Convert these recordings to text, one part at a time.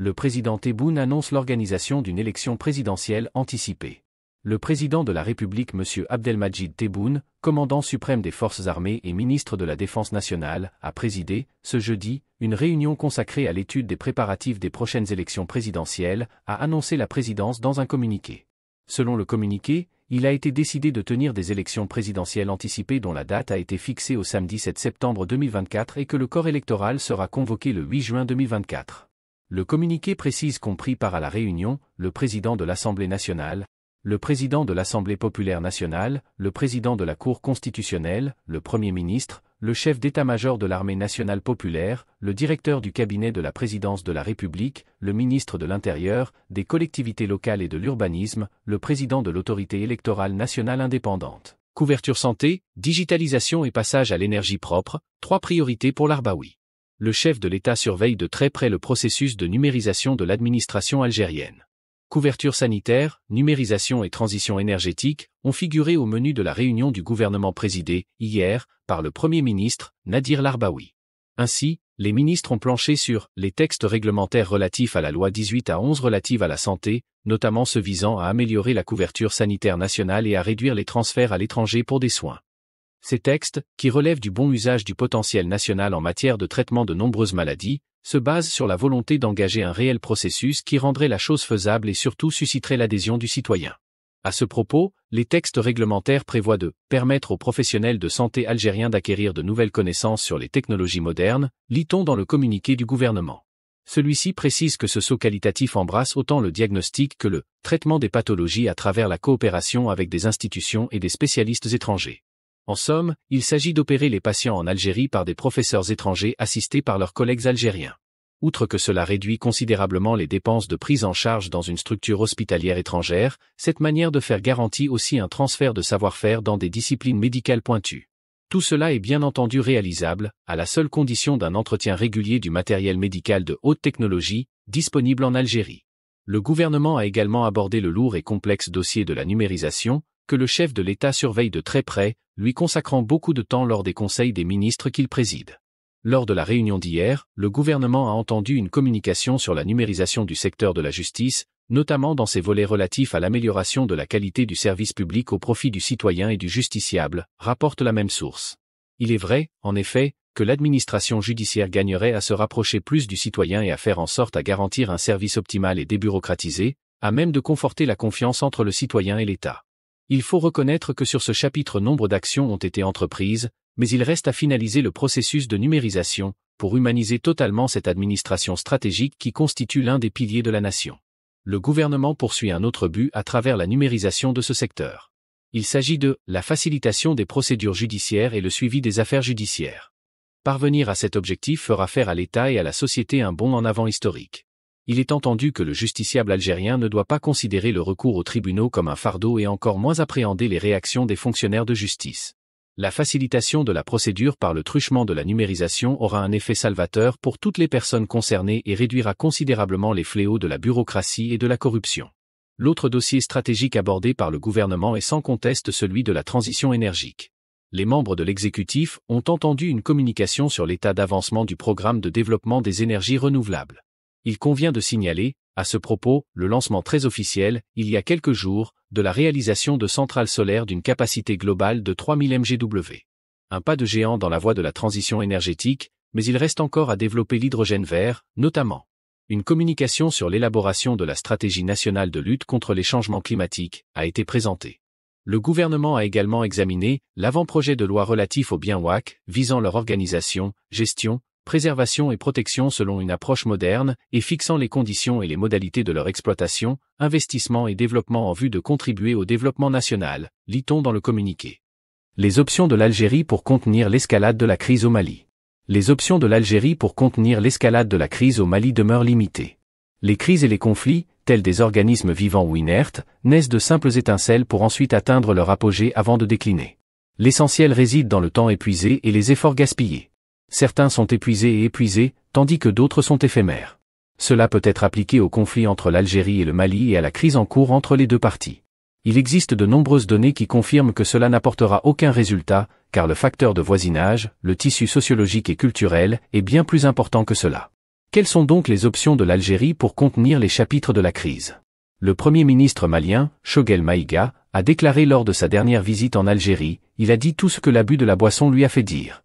le président Tebboune annonce l'organisation d'une élection présidentielle anticipée. Le président de la République M. Abdelmajid Tebboune, commandant suprême des forces armées et ministre de la Défense nationale, a présidé, ce jeudi, une réunion consacrée à l'étude des préparatifs des prochaines élections présidentielles, a annoncé la présidence dans un communiqué. Selon le communiqué, il a été décidé de tenir des élections présidentielles anticipées dont la date a été fixée au samedi 7 septembre 2024 et que le corps électoral sera convoqué le 8 juin 2024. Le communiqué précise compris par à la réunion le président de l'Assemblée nationale, le président de l'Assemblée populaire nationale, le président de la Cour constitutionnelle, le Premier ministre, le chef d'état-major de l'armée nationale populaire, le directeur du cabinet de la présidence de la République, le ministre de l'Intérieur, des collectivités locales et de l'urbanisme, le président de l'autorité électorale nationale indépendante. Couverture santé, digitalisation et passage à l'énergie propre, trois priorités pour l'Arbaoui le chef de l'État surveille de très près le processus de numérisation de l'administration algérienne. Couverture sanitaire, numérisation et transition énergétique ont figuré au menu de la réunion du gouvernement présidée, hier, par le Premier ministre, Nadir Larbaoui. Ainsi, les ministres ont planché sur les textes réglementaires relatifs à la loi 18 à 11 relative à la santé, notamment ceux visant à améliorer la couverture sanitaire nationale et à réduire les transferts à l'étranger pour des soins. Ces textes, qui relèvent du bon usage du potentiel national en matière de traitement de nombreuses maladies, se basent sur la volonté d'engager un réel processus qui rendrait la chose faisable et surtout susciterait l'adhésion du citoyen. À ce propos, les textes réglementaires prévoient de permettre aux professionnels de santé algériens d'acquérir de nouvelles connaissances sur les technologies modernes, lit-on dans le communiqué du gouvernement. Celui-ci précise que ce saut qualitatif embrasse autant le diagnostic que le traitement des pathologies à travers la coopération avec des institutions et des spécialistes étrangers. En somme, il s'agit d'opérer les patients en Algérie par des professeurs étrangers assistés par leurs collègues algériens. Outre que cela réduit considérablement les dépenses de prise en charge dans une structure hospitalière étrangère, cette manière de faire garantit aussi un transfert de savoir-faire dans des disciplines médicales pointues. Tout cela est bien entendu réalisable, à la seule condition d'un entretien régulier du matériel médical de haute technologie, disponible en Algérie. Le gouvernement a également abordé le lourd et complexe dossier de la numérisation, que le chef de l'État surveille de très près, lui consacrant beaucoup de temps lors des conseils des ministres qu'il préside. Lors de la réunion d'hier, le gouvernement a entendu une communication sur la numérisation du secteur de la justice, notamment dans ses volets relatifs à l'amélioration de la qualité du service public au profit du citoyen et du justiciable, rapporte la même source. Il est vrai, en effet, que l'administration judiciaire gagnerait à se rapprocher plus du citoyen et à faire en sorte à garantir un service optimal et débureaucratisé, à même de conforter la confiance entre le citoyen et l'État. Il faut reconnaître que sur ce chapitre nombre d'actions ont été entreprises, mais il reste à finaliser le processus de numérisation, pour humaniser totalement cette administration stratégique qui constitue l'un des piliers de la nation. Le gouvernement poursuit un autre but à travers la numérisation de ce secteur. Il s'agit de la facilitation des procédures judiciaires et le suivi des affaires judiciaires. Parvenir à cet objectif fera faire à l'État et à la société un bond en avant historique il est entendu que le justiciable algérien ne doit pas considérer le recours aux tribunaux comme un fardeau et encore moins appréhender les réactions des fonctionnaires de justice. La facilitation de la procédure par le truchement de la numérisation aura un effet salvateur pour toutes les personnes concernées et réduira considérablement les fléaux de la bureaucratie et de la corruption. L'autre dossier stratégique abordé par le gouvernement est sans conteste celui de la transition énergique les membres de l'exécutif ont entendu une communication sur l'état d'avancement du programme de développement des énergies renouvelables il convient de signaler, à ce propos, le lancement très officiel, il y a quelques jours, de la réalisation de centrales solaires d'une capacité globale de 3000 MGW. Un pas de géant dans la voie de la transition énergétique, mais il reste encore à développer l'hydrogène vert, notamment. Une communication sur l'élaboration de la stratégie nationale de lutte contre les changements climatiques a été présentée. Le gouvernement a également examiné l'avant-projet de loi relatif aux biens WAC visant leur organisation, gestion, préservation et protection selon une approche moderne, et fixant les conditions et les modalités de leur exploitation, investissement et développement en vue de contribuer au développement national, lit-on dans le communiqué. Les options de l'Algérie pour contenir l'escalade de la crise au Mali. Les options de l'Algérie pour contenir l'escalade de la crise au Mali demeurent limitées. Les crises et les conflits, tels des organismes vivants ou inertes, naissent de simples étincelles pour ensuite atteindre leur apogée avant de décliner. L'essentiel réside dans le temps épuisé et les efforts gaspillés certains sont épuisés et épuisés, tandis que d'autres sont éphémères. Cela peut être appliqué au conflit entre l'Algérie et le Mali et à la crise en cours entre les deux parties. Il existe de nombreuses données qui confirment que cela n'apportera aucun résultat, car le facteur de voisinage, le tissu sociologique et culturel, est bien plus important que cela. Quelles sont donc les options de l'Algérie pour contenir les chapitres de la crise Le Premier ministre malien, Shogel Maïga, a déclaré lors de sa dernière visite en Algérie, il a dit tout ce que l'abus de la boisson lui a fait dire.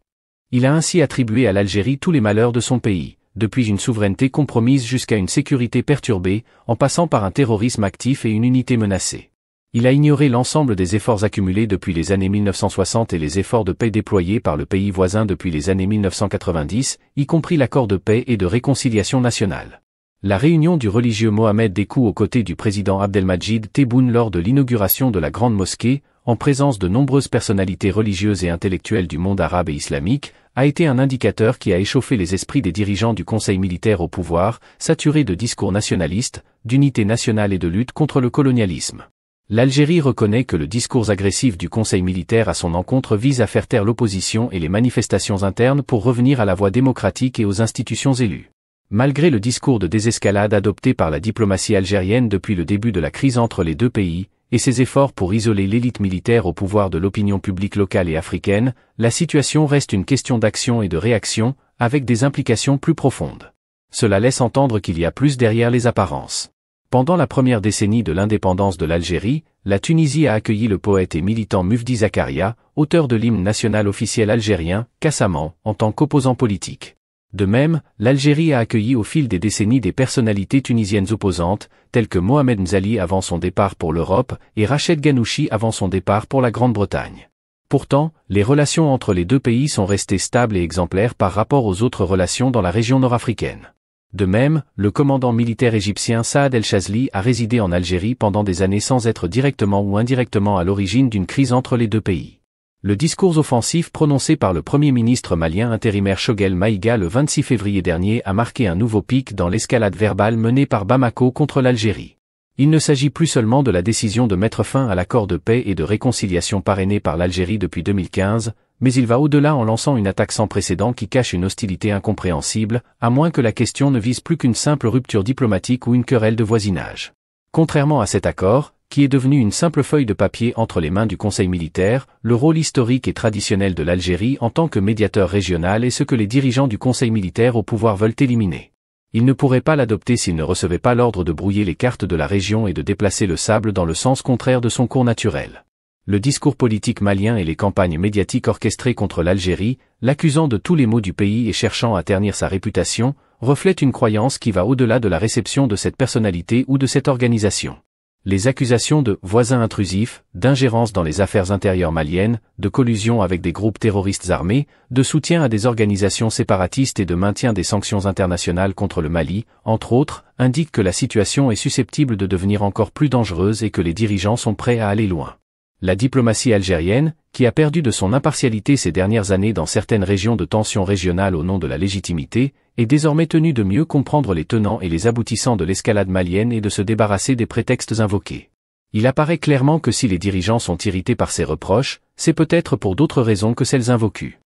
Il a ainsi attribué à l'Algérie tous les malheurs de son pays, depuis une souveraineté compromise jusqu'à une sécurité perturbée, en passant par un terrorisme actif et une unité menacée. Il a ignoré l'ensemble des efforts accumulés depuis les années 1960 et les efforts de paix déployés par le pays voisin depuis les années 1990, y compris l'accord de paix et de réconciliation nationale. La réunion du religieux Mohamed Décou aux côtés du président Abdelmajid Tebboune lors de l'inauguration de la grande mosquée, en présence de nombreuses personnalités religieuses et intellectuelles du monde arabe et islamique, a été un indicateur qui a échauffé les esprits des dirigeants du Conseil militaire au pouvoir, saturé de discours nationalistes, d'unité nationale et de lutte contre le colonialisme. L'Algérie reconnaît que le discours agressif du Conseil militaire à son encontre vise à faire taire l'opposition et les manifestations internes pour revenir à la voie démocratique et aux institutions élues. Malgré le discours de désescalade adopté par la diplomatie algérienne depuis le début de la crise entre les deux pays, et ses efforts pour isoler l'élite militaire au pouvoir de l'opinion publique locale et africaine, la situation reste une question d'action et de réaction, avec des implications plus profondes. Cela laisse entendre qu'il y a plus derrière les apparences. Pendant la première décennie de l'indépendance de l'Algérie, la Tunisie a accueilli le poète et militant Mufdi Zakaria, auteur de l'hymne national officiel algérien, Kassaman, en tant qu'opposant politique. De même, l'Algérie a accueilli au fil des décennies des personnalités tunisiennes opposantes, telles que Mohamed Mzali avant son départ pour l'Europe et Rachid Ghanouchi avant son départ pour la Grande-Bretagne. Pourtant, les relations entre les deux pays sont restées stables et exemplaires par rapport aux autres relations dans la région nord-africaine. De même, le commandant militaire égyptien Saad El-Chazli a résidé en Algérie pendant des années sans être directement ou indirectement à l'origine d'une crise entre les deux pays le discours offensif prononcé par le Premier ministre malien intérimaire Shogel Maïga le 26 février dernier a marqué un nouveau pic dans l'escalade verbale menée par Bamako contre l'Algérie. Il ne s'agit plus seulement de la décision de mettre fin à l'accord de paix et de réconciliation parrainé par l'Algérie depuis 2015, mais il va au-delà en lançant une attaque sans précédent qui cache une hostilité incompréhensible, à moins que la question ne vise plus qu'une simple rupture diplomatique ou une querelle de voisinage. Contrairement à cet accord, qui est devenu une simple feuille de papier entre les mains du Conseil militaire, le rôle historique et traditionnel de l'Algérie en tant que médiateur régional est ce que les dirigeants du Conseil militaire au pouvoir veulent éliminer. Ils ne pourraient pas l'adopter s'ils ne recevaient pas l'ordre de brouiller les cartes de la région et de déplacer le sable dans le sens contraire de son cours naturel. Le discours politique malien et les campagnes médiatiques orchestrées contre l'Algérie, l'accusant de tous les maux du pays et cherchant à ternir sa réputation, reflètent une croyance qui va au-delà de la réception de cette personnalité ou de cette organisation les accusations de voisins intrusifs, d'ingérence dans les affaires intérieures maliennes, de collusion avec des groupes terroristes armés, de soutien à des organisations séparatistes et de maintien des sanctions internationales contre le Mali, entre autres, indiquent que la situation est susceptible de devenir encore plus dangereuse et que les dirigeants sont prêts à aller loin. La diplomatie algérienne, qui a perdu de son impartialité ces dernières années dans certaines régions de tension régionale au nom de la légitimité, est désormais tenu de mieux comprendre les tenants et les aboutissants de l'escalade malienne et de se débarrasser des prétextes invoqués. Il apparaît clairement que si les dirigeants sont irrités par ces reproches, c'est peut-être pour d'autres raisons que celles invoquées.